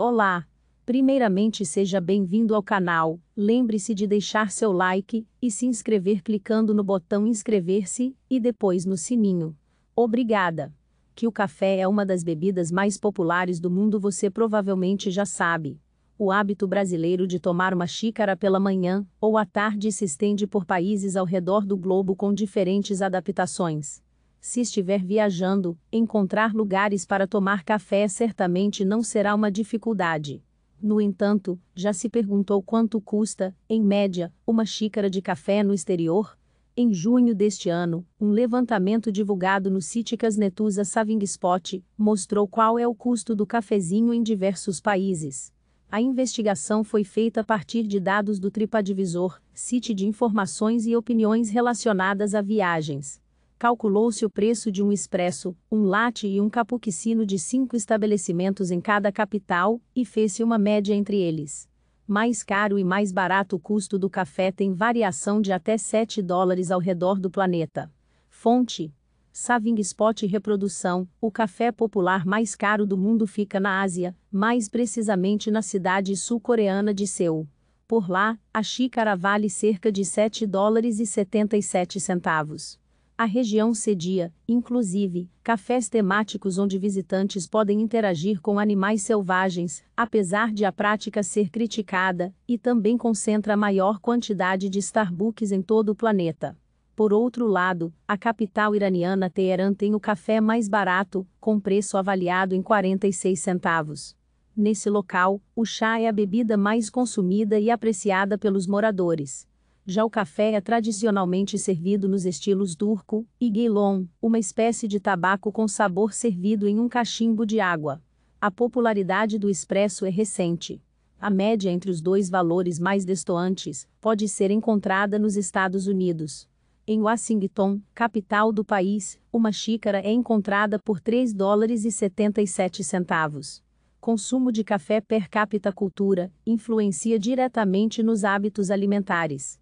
Olá! Primeiramente seja bem-vindo ao canal, lembre-se de deixar seu like e se inscrever clicando no botão inscrever-se e depois no sininho. Obrigada! Que o café é uma das bebidas mais populares do mundo você provavelmente já sabe. O hábito brasileiro de tomar uma xícara pela manhã ou à tarde se estende por países ao redor do globo com diferentes adaptações. Se estiver viajando, encontrar lugares para tomar café certamente não será uma dificuldade. No entanto, já se perguntou quanto custa, em média, uma xícara de café no exterior? Em junho deste ano, um levantamento divulgado no Citicas Netusa Saving Spot mostrou qual é o custo do cafezinho em diversos países. A investigação foi feita a partir de dados do TripAdvisor, site de informações e opiniões relacionadas a viagens calculou-se o preço de um expresso, um latte e um capuccino de cinco estabelecimentos em cada capital, e fez-se uma média entre eles. Mais caro e mais barato o custo do café tem variação de até 7 dólares ao redor do planeta. Fonte: Saving Spot Reprodução, o café popular mais caro do mundo fica na Ásia, mais precisamente na cidade sul-coreana de Seul. Por lá, a xícara vale cerca de 7 dólares e 77 centavos. A região cedia, inclusive, cafés temáticos onde visitantes podem interagir com animais selvagens, apesar de a prática ser criticada, e também concentra a maior quantidade de Starbucks em todo o planeta. Por outro lado, a capital iraniana Teherã tem o café mais barato, com preço avaliado em 46 centavos. Nesse local, o chá é a bebida mais consumida e apreciada pelos moradores. Já o café é tradicionalmente servido nos estilos turco e guilon, uma espécie de tabaco com sabor servido em um cachimbo de água. A popularidade do expresso é recente. A média entre os dois valores mais destoantes pode ser encontrada nos Estados Unidos. Em Washington, capital do país, uma xícara é encontrada por 3 dólares e 77 centavos consumo de café per capita cultura influencia diretamente nos hábitos alimentares.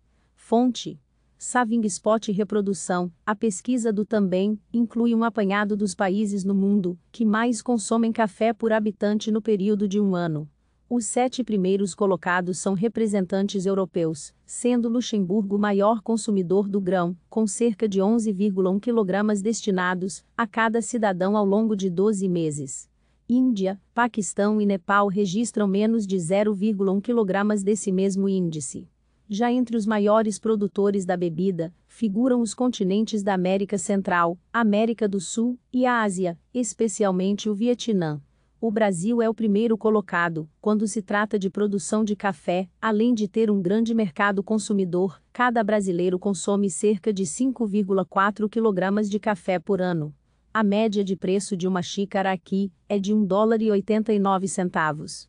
Fonte: Saving Spot Reprodução. A pesquisa do também inclui um apanhado dos países no mundo que mais consomem café por habitante no período de um ano. Os sete primeiros colocados são representantes europeus, sendo Luxemburgo o maior consumidor do grão, com cerca de 11,1 kg destinados a cada cidadão ao longo de 12 meses. Índia, Paquistão e Nepal registram menos de 0,1 kg desse mesmo índice. Já entre os maiores produtores da bebida, figuram os continentes da América Central, América do Sul e a Ásia, especialmente o Vietnã. O Brasil é o primeiro colocado, quando se trata de produção de café, além de ter um grande mercado consumidor, cada brasileiro consome cerca de 5,4 kg de café por ano. A média de preço de uma xícara aqui é de 1 dólar e 89 centavos.